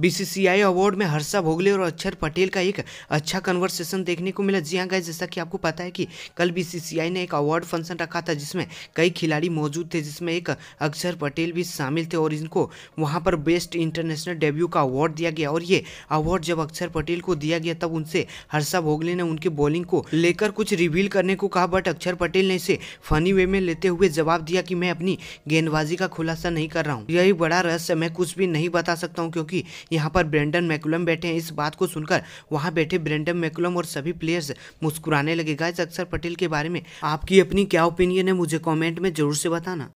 BCCI award में हर्षा भोगले और अक्षर पटेल का एक अच्छा कन्वर्सेशन देखने को मिला जी हाँ गाइज जैसा कि आपको पता है कि कल बीसीसीआई ने एक अवार्ड फंक्शन रखा था जिसमें कई खिलाड़ी मौजूद थे जिसमें एक अक्षर पटेल भी शामिल थे और इनको वहाँ पर बेस्ट इंटरनेशनल डेब्यू का अवार्ड दिया गया और ये अवार्ड जब अक्षर पटेल को दिया गया तब उनसे हर्षा भोगले ने उनकी बॉलिंग को लेकर कुछ रिवील करने को कहा बट अक्षर पटेल ने इसे फनी वे में लेते हुए जवाब दिया कि मैं अपनी गेंदबाजी का खुलासा नहीं कर रहा हूँ यही बड़ा रहस्य मैं कुछ भी नहीं बता सकता हूँ क्योंकि यहाँ पर ब्रेंडन मैकुलम बैठे हैं इस बात को सुनकर वहाँ बैठे ब्रेंडन मैकुलम और सभी प्लेयर्स मुस्कुराने लगे गाइज अक्षर पटेल के बारे में आपकी अपनी क्या ओपिनियन है मुझे कॉमेंट में जरूर से बताना